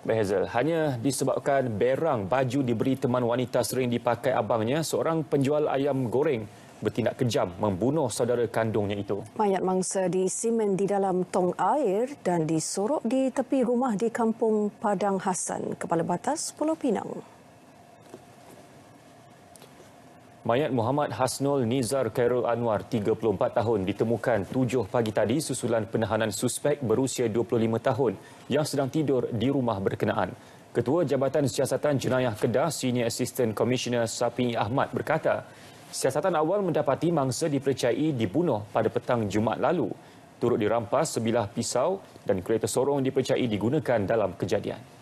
Behazel, hanya disebabkan berang baju diberi teman wanita sering dipakai abangnya, seorang penjual ayam goreng bertindak kejam membunuh saudara kandungnya itu. Mayat mangsa di disimen di dalam tong air dan disorok di tepi rumah di kampung Padang Hasan, Kepala Batas, Pulau Pinang. Mayat Muhammad Hasnul Nizar Khairul Anwar, 34 tahun, ditemukan 7 pagi tadi susulan penahanan suspek berusia 25 tahun yang sedang tidur di rumah berkenaan. Ketua Jabatan Siasatan Jenayah Kedah, Senior Assistant Commissioner Sapi Ahmad berkata, siasatan awal mendapati mangsa dipercayai dibunuh pada petang Jumaat lalu. Turut dirampas sebilah pisau dan kereta sorong dipercayai digunakan dalam kejadian.